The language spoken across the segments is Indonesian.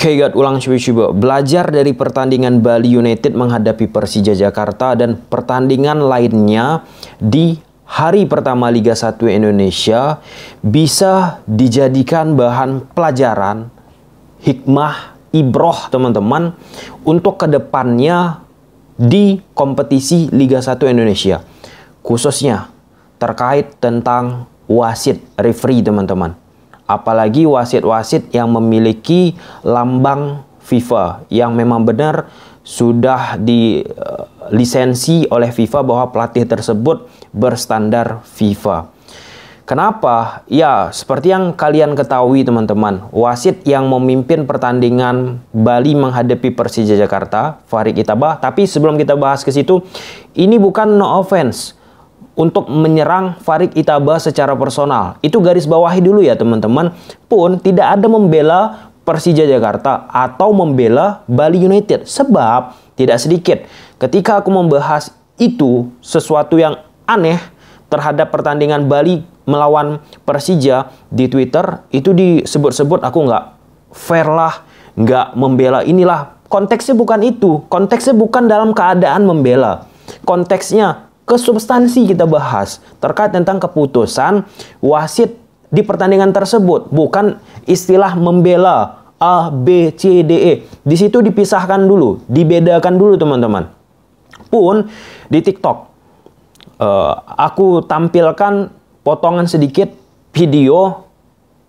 Oke okay, ulang coba-coba. Belajar dari pertandingan Bali United menghadapi Persija Jakarta dan pertandingan lainnya di hari pertama Liga 1 Indonesia bisa dijadikan bahan pelajaran, hikmah, ibroh teman-teman untuk kedepannya di kompetisi Liga 1 Indonesia. Khususnya terkait tentang wasit referee teman-teman apalagi wasit-wasit yang memiliki lambang FIFA yang memang benar sudah dilisensi eh, oleh FIFA bahwa pelatih tersebut berstandar FIFA. Kenapa? Ya, seperti yang kalian ketahui teman-teman, wasit yang memimpin pertandingan Bali menghadapi Persija Jakarta, Farid Itabah. Tapi sebelum kita bahas ke situ, ini bukan no offense untuk menyerang Farid Itaba secara personal. Itu garis bawahi dulu ya teman-teman. Pun tidak ada membela Persija Jakarta atau membela Bali United. Sebab tidak sedikit ketika aku membahas itu sesuatu yang aneh terhadap pertandingan Bali melawan Persija di Twitter itu disebut-sebut aku nggak fair lah, nggak membela inilah. Konteksnya bukan itu, konteksnya bukan dalam keadaan membela. Konteksnya ke substansi kita bahas terkait tentang keputusan wasit di pertandingan tersebut, bukan istilah membela A, B, C, D, E. Di situ dipisahkan dulu, dibedakan dulu teman-teman. Pun di TikTok, uh, aku tampilkan potongan sedikit video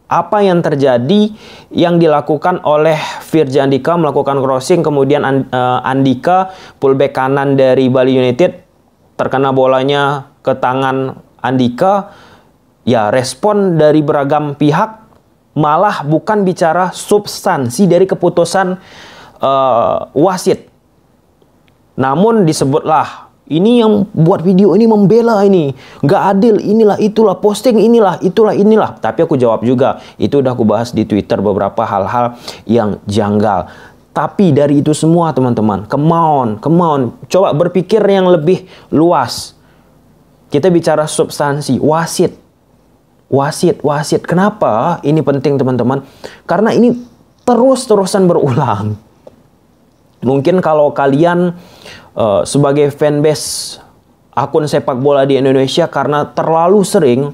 apa yang terjadi yang dilakukan oleh Virja Andika melakukan crossing kemudian And, uh, eh, Andika pullback kanan dari Bali United terkena bolanya ke tangan Andika, ya respon dari beragam pihak malah bukan bicara substansi dari keputusan uh, wasit. Namun disebutlah ini yang buat video ini membela ini nggak adil inilah itulah posting inilah itulah inilah tapi aku jawab juga itu udah aku bahas di twitter beberapa hal-hal yang janggal tapi dari itu semua teman-teman, come on, come on. coba berpikir yang lebih luas. Kita bicara substansi, wasit. Wasit, wasit. Kenapa ini penting teman-teman? Karena ini terus-terusan berulang. Mungkin kalau kalian uh, sebagai fanbase akun sepak bola di Indonesia karena terlalu sering,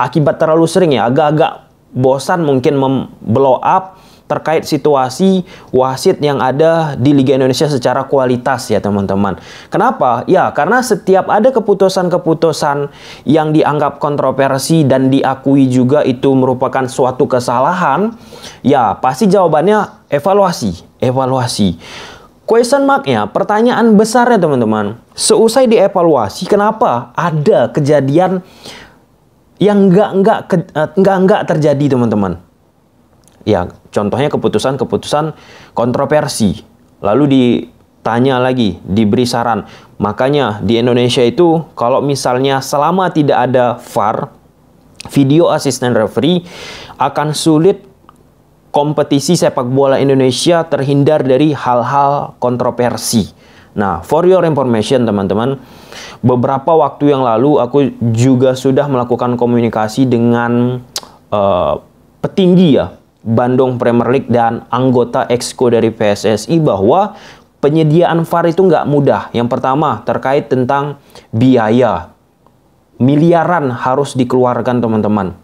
akibat terlalu sering ya, agak-agak bosan mungkin memblow up terkait situasi wasit yang ada di Liga Indonesia secara kualitas ya teman-teman. Kenapa? Ya karena setiap ada keputusan-keputusan yang dianggap kontroversi dan diakui juga itu merupakan suatu kesalahan, ya pasti jawabannya evaluasi, evaluasi. Question marknya, pertanyaan besarnya teman-teman. Seusai dievaluasi, kenapa ada kejadian yang nggak eh, nggak nggak nggak terjadi teman-teman? Ya, contohnya keputusan-keputusan kontroversi. Lalu ditanya lagi, diberi saran. Makanya di Indonesia itu kalau misalnya selama tidak ada VAR, video asisten referee akan sulit kompetisi sepak bola Indonesia terhindar dari hal-hal kontroversi. Nah, for your information teman-teman, beberapa waktu yang lalu aku juga sudah melakukan komunikasi dengan uh, petinggi ya Bandung Premier League dan anggota exco dari PSSI bahwa penyediaan VAR itu nggak mudah. Yang pertama terkait tentang biaya. Miliaran harus dikeluarkan teman-teman.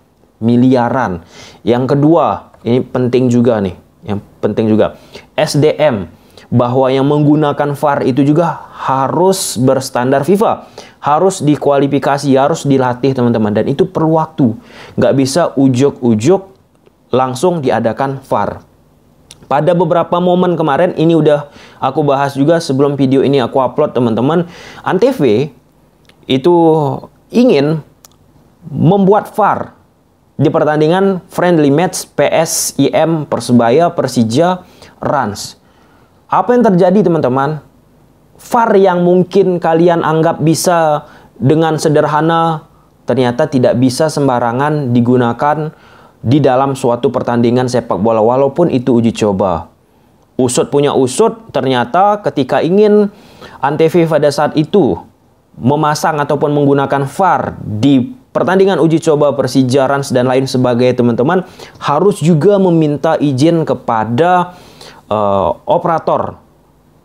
Miliaran. Yang kedua, ini penting juga nih. Yang penting juga. SDM bahwa yang menggunakan VAR itu juga harus berstandar FIFA. Harus dikualifikasi, harus dilatih teman-teman. Dan itu perlu waktu. Nggak bisa ujuk-ujuk langsung diadakan VAR. Pada beberapa momen kemarin, ini udah aku bahas juga sebelum video ini aku upload teman-teman. Antv itu ingin membuat VAR di pertandingan friendly match PSIM Persebaya Persija Rans. Apa yang terjadi teman-teman? VAR yang mungkin kalian anggap bisa dengan sederhana ternyata tidak bisa sembarangan digunakan di dalam suatu pertandingan sepak bola walaupun itu uji coba. Usut punya usut ternyata ketika ingin Antv pada saat itu memasang ataupun menggunakan VAR di pertandingan uji coba Persija Rans dan lain sebagainya teman-teman harus juga meminta izin kepada uh, operator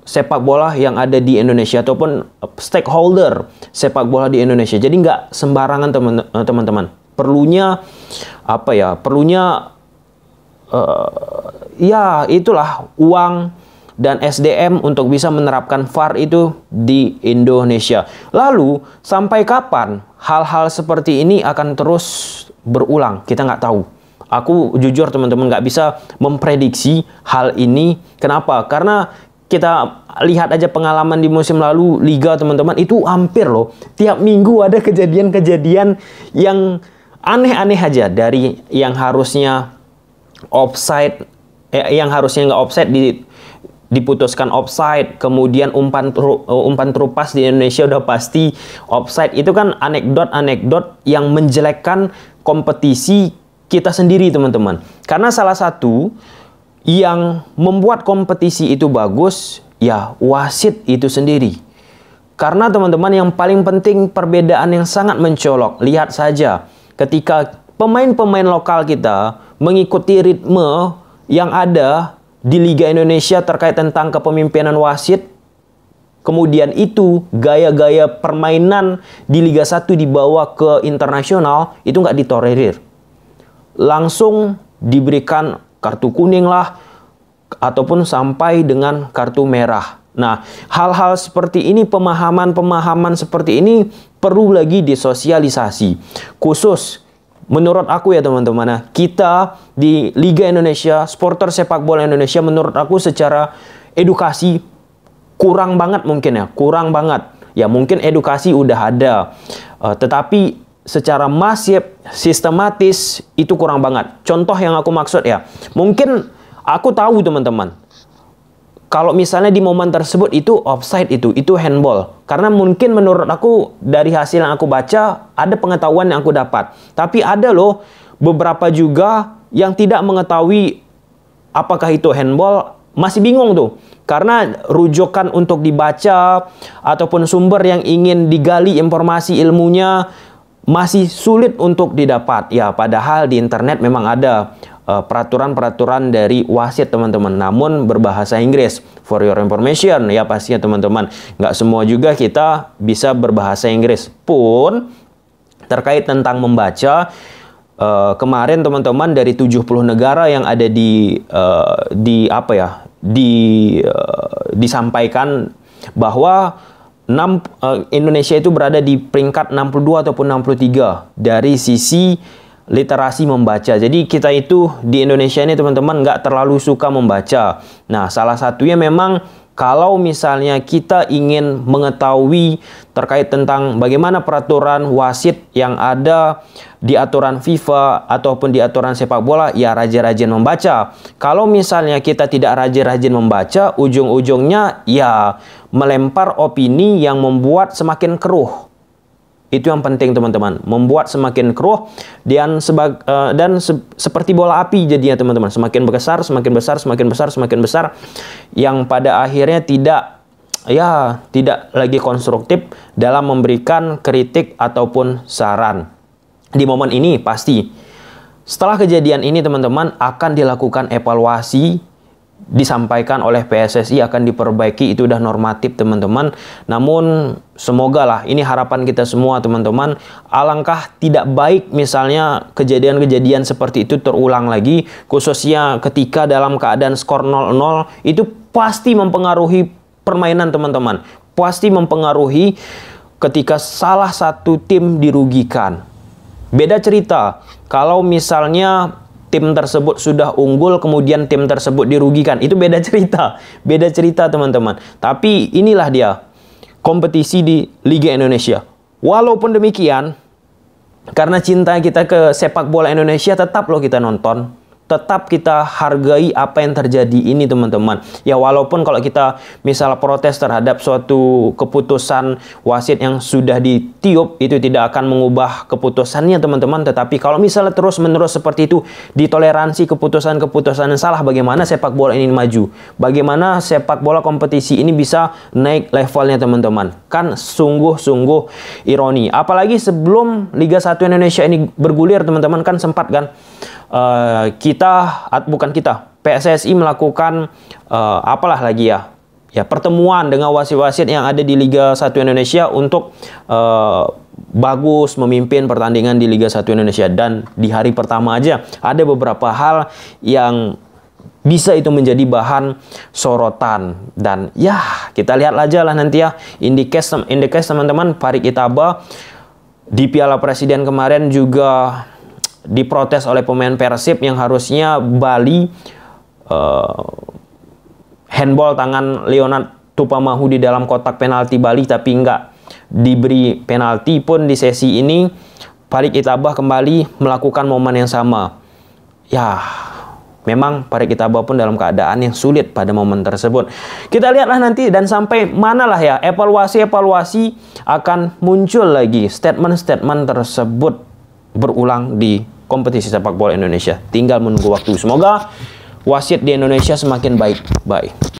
sepak bola yang ada di Indonesia ataupun eh, stakeholder sepak bola di Indonesia. Jadi nggak sembarangan eh, teman-teman perlunya apa ya perlunya uh, ya itulah uang dan SDM untuk bisa menerapkan VAR itu di Indonesia. Lalu sampai kapan hal-hal seperti ini akan terus berulang? Kita nggak tahu. Aku jujur teman-teman nggak bisa memprediksi hal ini. Kenapa? Karena kita lihat aja pengalaman di musim lalu liga teman-teman itu hampir loh tiap minggu ada kejadian-kejadian yang aneh-aneh aja dari yang harusnya offside eh, yang harusnya nggak offside di diputuskan offside, kemudian umpan umpan terupas di Indonesia udah pasti offside. Itu kan anekdot-anekdot yang menjelekkan kompetisi kita sendiri, teman-teman. Karena salah satu yang membuat kompetisi itu bagus ya wasit itu sendiri. Karena teman-teman yang paling penting perbedaan yang sangat mencolok, lihat saja ketika pemain-pemain lokal kita mengikuti ritme yang ada di Liga Indonesia terkait tentang kepemimpinan wasit. Kemudian itu gaya-gaya permainan di Liga 1 dibawa ke internasional itu nggak ditolerir. Langsung diberikan kartu kuning lah ataupun sampai dengan kartu merah. Nah, hal-hal seperti ini, pemahaman-pemahaman seperti ini perlu lagi disosialisasi. Khusus menurut aku ya teman-teman, ya, kita di Liga Indonesia, supporter sepak bola Indonesia menurut aku secara edukasi kurang banget mungkin ya, kurang banget. Ya mungkin edukasi udah ada, uh, tetapi secara masif, sistematis itu kurang banget. Contoh yang aku maksud ya, mungkin aku tahu teman-teman, kalau misalnya di momen tersebut itu offside itu, itu handball. Karena mungkin menurut aku dari hasil yang aku baca ada pengetahuan yang aku dapat. Tapi ada loh beberapa juga yang tidak mengetahui apakah itu handball, masih bingung tuh. Karena rujukan untuk dibaca ataupun sumber yang ingin digali informasi ilmunya masih sulit untuk didapat. Ya padahal di internet memang ada Eh, peraturan-peraturan dari wasit teman-teman namun berbahasa Inggris for your information ya pastinya teman-teman nggak semua juga kita bisa berbahasa Inggris pun terkait tentang membaca uh, kemarin teman-teman dari 70 negara yang ada di uh, di apa ya di uh, disampaikan bahwa 6, uh, Indonesia itu berada di peringkat 62 ataupun 63 dari sisi literasi membaca. Jadi kita itu di Indonesia ini teman-teman nggak terlalu suka membaca. Nah salah satunya memang kalau misalnya kita ingin mengetahui terkait tentang bagaimana peraturan wasit yang ada di aturan FIFA ataupun di aturan sepak bola, ya rajin-rajin membaca. Kalau misalnya kita tidak rajin-rajin membaca, ujung-ujungnya ya melempar opini yang membuat semakin keruh. Itu yang penting teman-teman, membuat semakin keruh dan sebag, uh, dan se seperti bola api jadinya teman-teman, semakin besar, semakin besar, semakin besar, semakin besar yang pada akhirnya tidak ya tidak lagi konstruktif dalam memberikan kritik ataupun saran. Di momen ini pasti setelah kejadian ini teman-teman akan dilakukan evaluasi disampaikan oleh PSSI akan diperbaiki itu udah normatif teman-teman. Namun semoga lah ini harapan kita semua teman-teman. Alangkah tidak baik misalnya kejadian-kejadian seperti itu terulang lagi khususnya ketika dalam keadaan skor 0-0 itu pasti mempengaruhi permainan teman-teman. Pasti mempengaruhi ketika salah satu tim dirugikan. Beda cerita kalau misalnya tim tersebut sudah unggul kemudian tim tersebut dirugikan. Itu beda cerita. Beda cerita teman-teman. Tapi inilah dia kompetisi di Liga Indonesia. Walaupun demikian, karena cinta kita ke sepak bola Indonesia tetap loh kita nonton tetap kita hargai apa yang terjadi ini teman-teman. Ya walaupun kalau kita misal protes terhadap suatu keputusan wasit yang sudah ditiup itu tidak akan mengubah keputusannya teman-teman. Tetapi kalau misalnya terus-menerus seperti itu ditoleransi keputusan-keputusan yang salah bagaimana sepak bola ini maju? Bagaimana sepak bola kompetisi ini bisa naik levelnya teman-teman? Kan sungguh-sungguh ironi. Apalagi sebelum Liga 1 Indonesia ini bergulir teman-teman kan sempat kan Eh, kita bukan kita PSSI melakukan uh, apalah lagi ya ya pertemuan dengan wasit-wasit yang ada di Liga 1 Indonesia untuk uh, bagus memimpin pertandingan di Liga 1 Indonesia dan di hari pertama aja ada beberapa hal yang bisa itu menjadi bahan sorotan dan ya kita lihat aja lah nanti ya indikes indikasi teman-teman Farid Itaba di Piala Presiden kemarin juga diprotes oleh pemain Persib yang harusnya Bali uh, handball tangan Leonard Tupamahu di dalam kotak penalti Bali tapi nggak diberi penalti pun di sesi ini Farid Itabah kembali melakukan momen yang sama. Ya, memang Farid Itabah pun dalam keadaan yang sulit pada momen tersebut. Kita lihatlah nanti dan sampai manalah ya evaluasi-evaluasi akan muncul lagi statement-statement tersebut berulang di kompetisi sepak bola Indonesia. Tinggal menunggu waktu. Semoga wasit di Indonesia semakin baik. Bye.